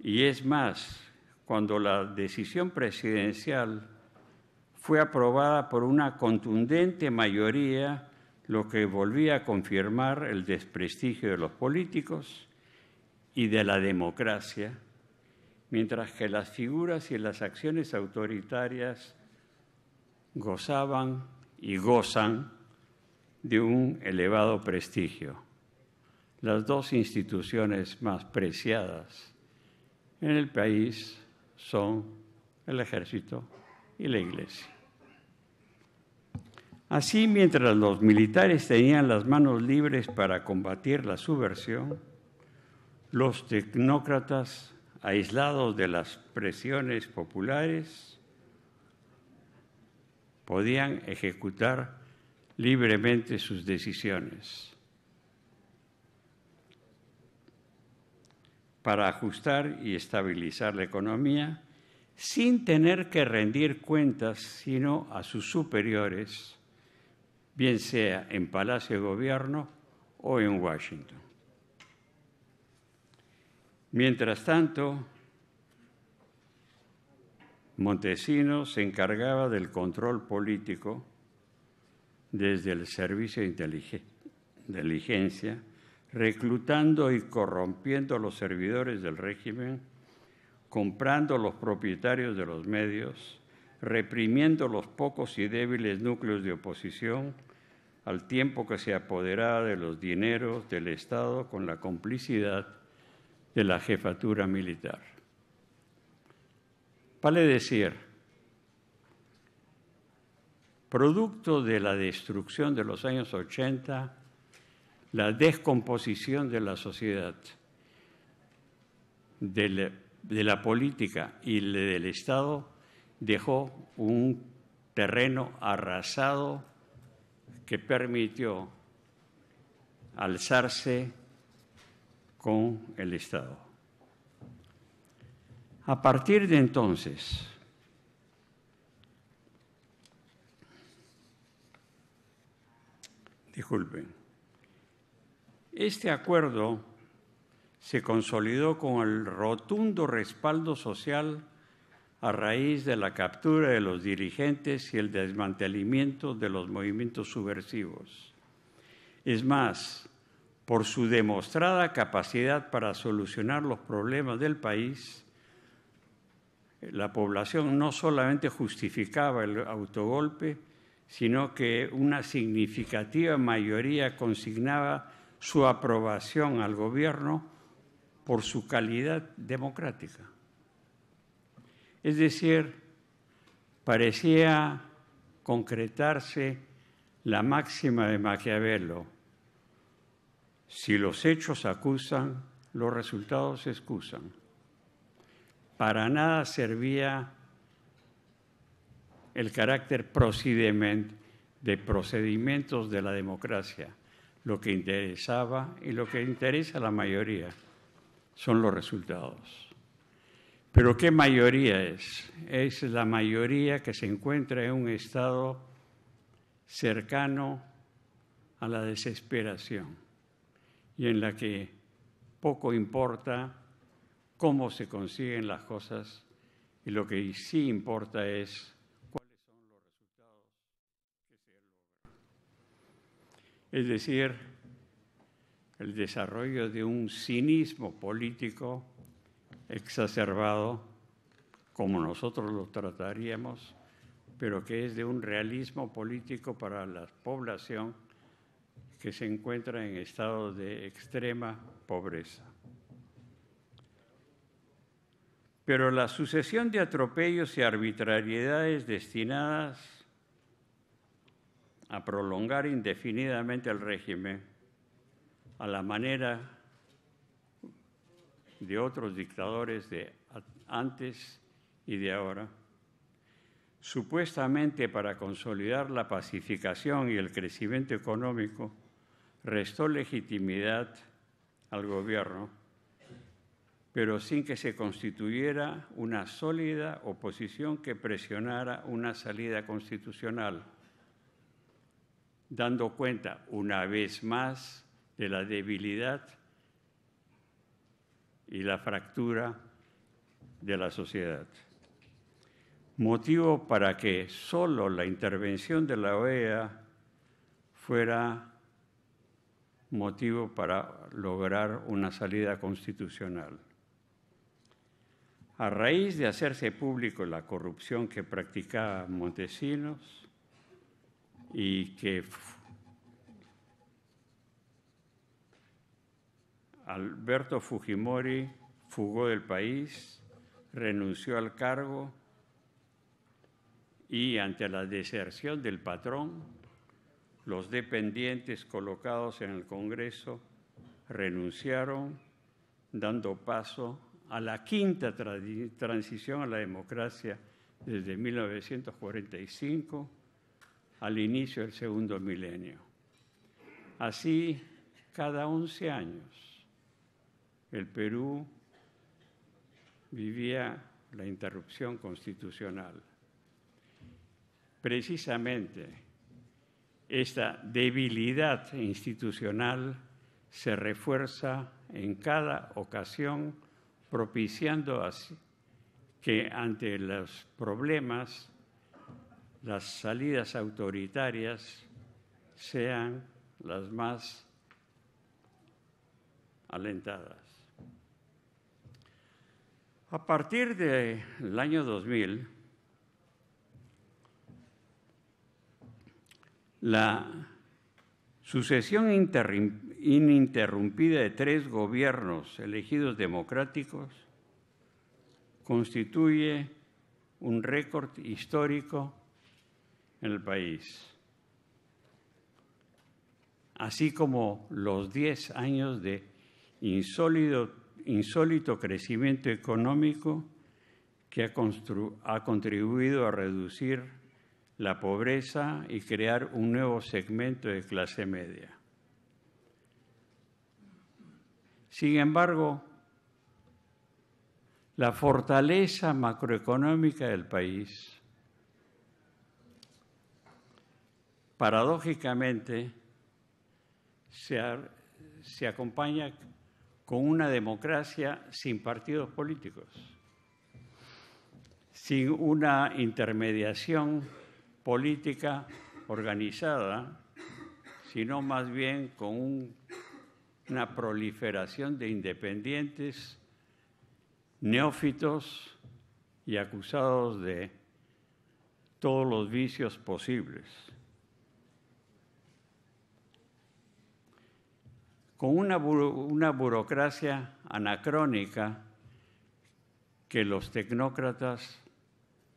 Y es más, cuando la decisión presidencial fue aprobada por una contundente mayoría, lo que volvía a confirmar el desprestigio de los políticos y de la democracia, mientras que las figuras y las acciones autoritarias gozaban y gozan de un elevado prestigio. Las dos instituciones más preciadas en el país son el ejército y la iglesia. Así, mientras los militares tenían las manos libres para combatir la subversión, los tecnócratas, aislados de las presiones populares, podían ejecutar libremente sus decisiones. para ajustar y estabilizar la economía sin tener que rendir cuentas sino a sus superiores, bien sea en Palacio de Gobierno o en Washington. Mientras tanto, Montesinos se encargaba del control político desde el servicio de inteligencia reclutando y corrompiendo a los servidores del régimen, comprando los propietarios de los medios, reprimiendo los pocos y débiles núcleos de oposición, al tiempo que se apoderaba de los dineros del Estado con la complicidad de la jefatura militar. Vale decir, producto de la destrucción de los años 80, la descomposición de la sociedad, de la, política y del Estado dejó un terreno arrasado que permitió alzarse con el Estado. A partir de entonces, disculpen, este acuerdo se consolidó con el rotundo respaldo social a raíz de la captura de los dirigentes y el desmantelamiento de los movimientos subversivos. Es más, por su demostrada capacidad para solucionar los problemas del país, la población no solamente justificaba el autogolpe, sino que una significativa mayoría consignaba su aprobación al gobierno por su calidad democrática. Es decir, parecía concretarse la máxima de Maquiavelo, si los hechos acusan, los resultados excusan. Para nada servía el carácter de procedimientos de la democracia lo que interesaba y lo que interesa a la mayoría son los resultados. Pero ¿qué mayoría es? Es la mayoría que se encuentra en un estado cercano a la desesperación y en la que poco importa cómo se consiguen las cosas y lo que sí importa es es decir, el desarrollo de un cinismo político exacerbado, como nosotros lo trataríamos, pero que es de un realismo político para la población que se encuentra en estado de extrema pobreza. Pero la sucesión de atropellos y arbitrariedades destinadas a prolongar indefinidamente el régimen a la manera de otros dictadores de antes y de ahora, supuestamente para consolidar la pacificación y el crecimiento económico, restó legitimidad al gobierno, pero sin que se constituyera una sólida oposición que presionara una salida constitucional dando cuenta una vez más de la debilidad y la fractura de la sociedad. Motivo para que solo la intervención de la OEA fuera motivo para lograr una salida constitucional. A raíz de hacerse público la corrupción que practicaba Montesinos, y que Alberto Fujimori fugó del país, renunció al cargo y ante la deserción del patrón, los dependientes colocados en el Congreso renunciaron, dando paso a la quinta transición a la democracia desde 1945 al inicio del segundo milenio. Así, cada 11 años, el Perú vivía la interrupción constitucional. Precisamente esta debilidad institucional se refuerza en cada ocasión, propiciando así que ante los problemas las salidas autoritarias sean las más alentadas. A partir del año 2000, la sucesión ininterrumpida de tres gobiernos elegidos democráticos constituye un récord histórico en el país, así como los 10 años de insólito, crecimiento económico que ha contribuido a reducir la pobreza y crear un nuevo segmento de clase media. Sin embargo, la fortaleza macroeconómica del país paradójicamente se, acompaña con una democracia sin partidos políticos, sin una intermediación política organizada, sino más bien con una proliferación de independientes, neófitos y acusados de todos los vicios posibles. con una, burocracia anacrónica que los tecnócratas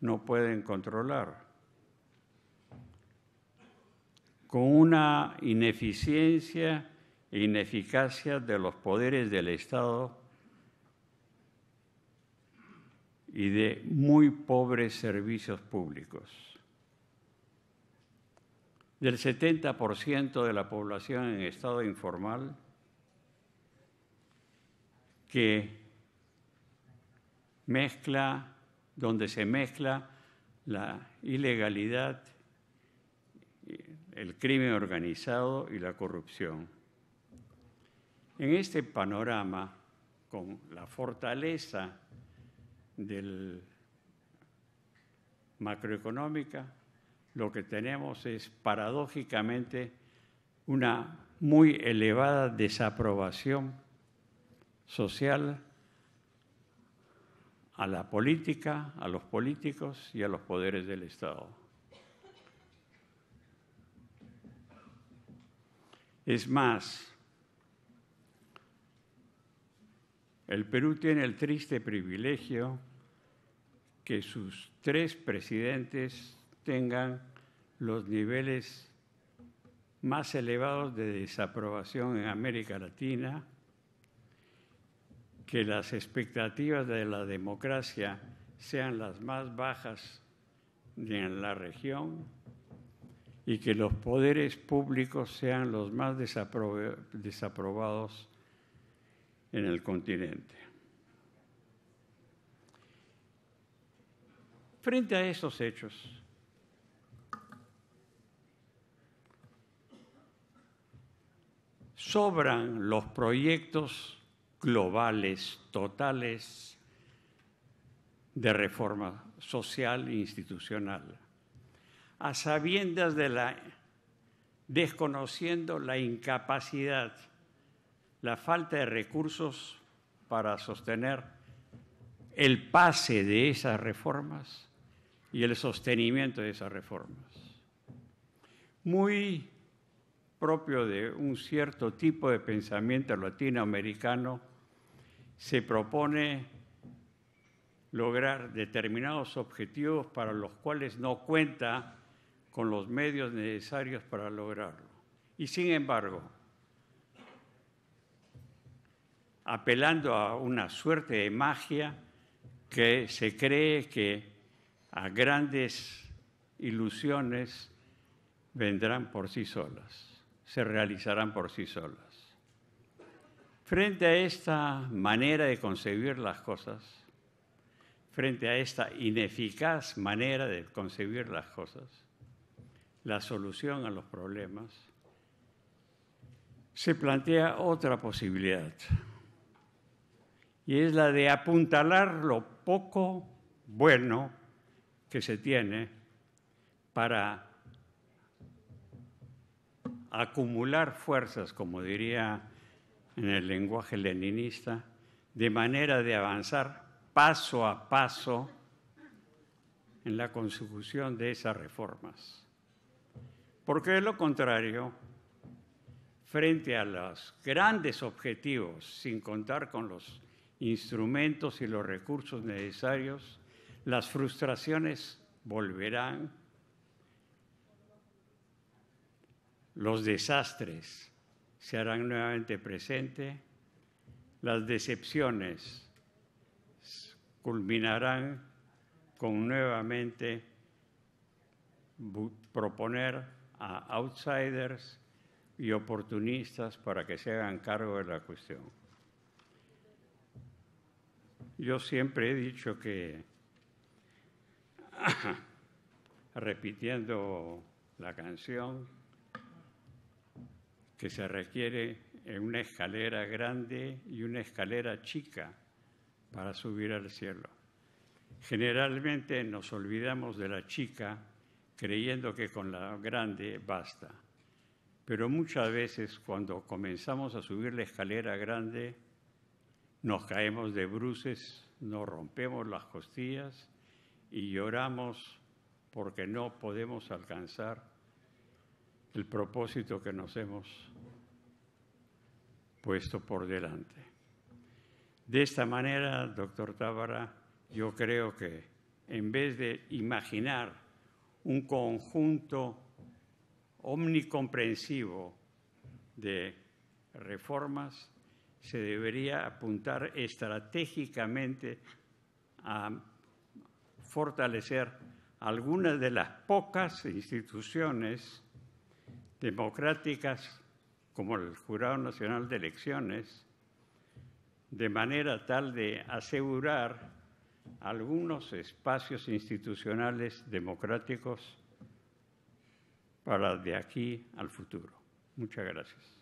no pueden controlar, con una ineficiencia e ineficacia de los poderes del Estado y de muy pobres servicios públicos. Del 70% de la población en estado informal, que mezcla, donde se mezcla la ilegalidad, el crimen organizado y la corrupción. En este panorama, con la fortaleza del macroeconómica, lo que tenemos es paradójicamente una muy elevada desaprobación social, a la política, a los políticos y a los poderes del Estado. Es más, el Perú tiene el triste privilegio que sus tres presidentes tengan los niveles más elevados de desaprobación en América Latina que las expectativas de la democracia sean las más bajas en la región y que los poderes públicos sean los más desaprobados en el continente. Frente a esos hechos, sobran los proyectos globales, totales, de reforma social e institucional, a sabiendas de la desconociendo la incapacidad, la falta de recursos para sostener el pase de esas reformas y el sostenimiento de esas reformas. Muy propio de un cierto tipo de pensamiento latinoamericano se propone lograr determinados objetivos para los cuales no cuenta con los medios necesarios para lograrlo. Y sin embargo, apelando a una suerte de magia que se cree que a grandes ilusiones vendrán por sí solas, se realizarán por sí solas. Frente a esta manera de concebir las cosas, frente a esta ineficaz manera de concebir las cosas, la solución a los problemas, se plantea otra posibilidad, y es la de apuntalar lo poco bueno que se tiene para acumular fuerzas, como diría en el lenguaje leninista, de manera de avanzar paso a paso en la consecución de esas reformas. Porque de lo contrario, frente a los grandes objetivos, sin contar con los instrumentos y los recursos necesarios, las frustraciones volverán, los desastres se harán nuevamente presentes, las decepciones culminarán con nuevamente proponer a outsiders y oportunistas para que se hagan cargo de la cuestión. Yo siempre he dicho que, repitiendo la canción, que se requiere una escalera grande y una escalera chica para subir al cielo. Generalmente nos olvidamos de la chica creyendo que con la grande basta. Pero muchas veces cuando comenzamos a subir la escalera grande, nos caemos de bruces, nos rompemos las costillas y lloramos porque no podemos alcanzar el propósito que nos hemos puesto por delante. De esta manera, doctor Tábara, yo creo que en vez de imaginar un conjunto omnicomprensivo de reformas, se debería apuntar estratégicamente a fortalecer algunas de las pocas instituciones democráticas como el Jurado Nacional de Elecciones, de manera tal de asegurar algunos espacios institucionales democráticos para de aquí al futuro. Muchas gracias.